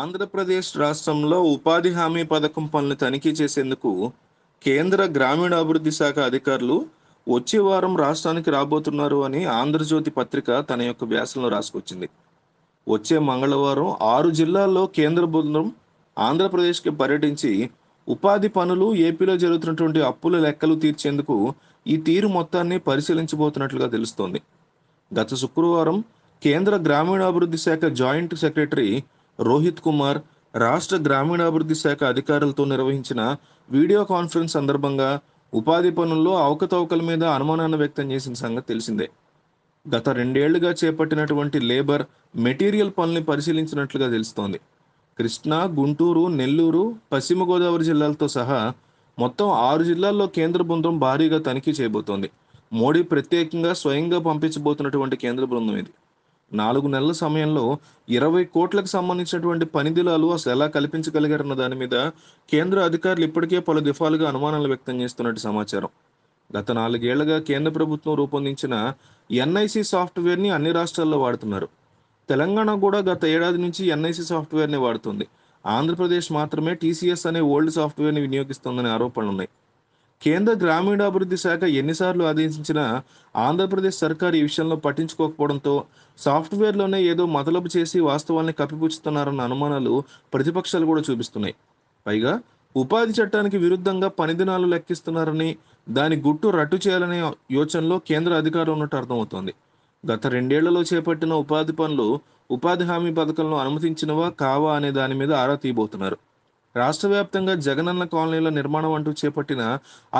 ఆంధ్రప్రదేశ్ రాష్ట్రంలో ఉపాధి హామీ పథకం పనులు తనిఖీ చేసేందుకు కేంద్ర గ్రామీణాభివృద్ధి శాఖ అధికారులు వచ్చే వారం రాష్ట్రానికి రాబోతున్నారు అని ఆంధ్రజ్యోతి పత్రిక తన యొక్క వ్యాసంలో రాసుకొచ్చింది వచ్చే మంగళవారం ఆరు జిల్లాల్లో కేంద్ర బృందం ఆంధ్రప్రదేశ్కి పర్యటించి ఉపాధి పనులు ఏపీలో జరుగుతున్నటువంటి అప్పుల లెక్కలు తీర్చేందుకు ఈ తీరు మొత్తాన్ని పరిశీలించబోతున్నట్లుగా తెలుస్తోంది గత శుక్రవారం కేంద్ర గ్రామీణాభివృద్ధి శాఖ జాయింట్ సెక్రటరీ రోహిత్ కుమార్ రాష్ట్ర గ్రామీణాభివృద్ధి శాఖ అధికారులతో నిర్వహించిన వీడియో కాన్ఫరెన్స్ సందర్భంగా ఉపాధి పనుల్లో అవకతవకల మీద అనుమానాన్ని వ్యక్తం చేసిన సంగతి తెలిసిందే గత రెండేళ్లుగా చేపట్టినటువంటి లేబర్ మెటీరియల్ పనుల్ని పరిశీలించినట్లుగా తెలుస్తోంది కృష్ణా గుంటూరు నెల్లూరు పశ్చిమ గోదావరి జిల్లాలతో సహా మొత్తం ఆరు జిల్లాల్లో కేంద్ర బృందం భారీగా తనిఖీ చేయబోతోంది మోడీ ప్రత్యేకంగా స్వయంగా పంపించబోతున్నటువంటి కేంద్ర బృందం ఇది నాలుగు నెలల సమయంలో ఇరవై కోట్లకు సంబంధించినటువంటి పనిదిలాలు అసలు ఎలా కల్పించగలిగారన్న దాని మీద కేంద్ర అధికారులు ఇప్పటికే పలు దిఫాలుగా అనుమానాలు వ్యక్తం చేస్తున్నట్టు సమాచారం గత నాలుగేళ్లుగా కేంద్ర ప్రభుత్వం రూపొందించిన ఎన్ఐసి సాఫ్ట్వేర్ని అన్ని రాష్ట్రాల్లో వాడుతున్నారు తెలంగాణ కూడా గత ఏడాది నుంచి ఎన్ఐసి సాఫ్ట్వేర్ని వాడుతుంది ఆంధ్రప్రదేశ్ మాత్రమే టీసీఎస్ అనే ఓల్డ్ సాఫ్ట్వేర్ని వినియోగిస్తుందనే ఆరోపణలు ఉన్నాయి కేంద్ర గ్రామీణాభివృద్ధి శాఖ ఎన్నిసార్లు ఆదేశించినా ఆంధ్రప్రదేశ్ సర్కార్ ఈ విషయంలో పట్టించుకోకపోవడంతో సాఫ్ట్వేర్లోనే ఏదో మతలపు చేసి వాస్తవాన్ని కప్పిపుచ్చుతున్నారన్న అనుమానాలు ప్రతిపక్షాలు కూడా చూపిస్తున్నాయి పైగా ఉపాధి చట్టానికి విరుద్ధంగా పనిదినాలు లెక్కిస్తున్నారని దాని గుట్టు రట్టు చేయాలనే యోచనలో కేంద్ర అధికారులు ఉన్నట్టు అర్థమవుతోంది గత రెండేళ్లలో చేపట్టిన ఉపాధి పనులు ఉపాధి హామీ పథకంలో అనుమతించినవా కావా అనే దాని మీద ఆరా తీయబోతున్నారు రాష్ట్ర వ్యాప్తంగా జగనన్న కాలనీల నిర్మాణం అంటూ చేపట్టిన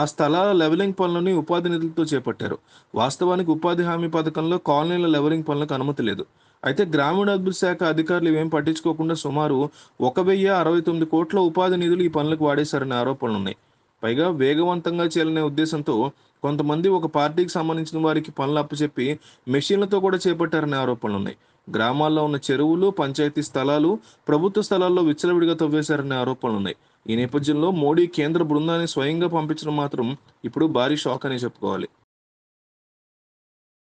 ఆ స్థలాల లెవలింగ్ పనులని ఉపాధి నిధులతో చేపట్టారు వాస్తవానికి ఉపాధి హామీ పథకంలో కాలనీల లెవలింగ్ పనులకు అనుమతి లేదు అయితే గ్రామీణాభివృద్ధి శాఖ అధికారులు ఏం పట్టించుకోకుండా సుమారు ఒక వెయ్యి అరవై తొమ్మిది కోట్ల ఉపాధి నిధులు ఈ పనులకు వాడేశారనే ఆరోపణలు ఉన్నాయి పైగా వేగవంతంగా చేయాలనే ఉద్దేశంతో కొంతమంది ఒక పార్టీకి సంబంధించిన వారికి పనులు అప్పచెప్పి మెషిన్లతో కూడా చేపట్టారనే ఆరోపణలు ఉన్నాయి గ్రామాల్లో ఉన్న చెరువులు పంచాయతీ స్థలాలు ప్రభుత్వ స్థలాల్లో విచ్చలవిడిగా తవ్వేశారనే ఆరోపణలు ఉన్నాయి ఈ నేపథ్యంలో మోడీ కేంద్ర బృందాన్ని స్వయంగా పంపించడం మాత్రం ఇప్పుడు భారీ షాక్ అని చెప్పుకోవాలి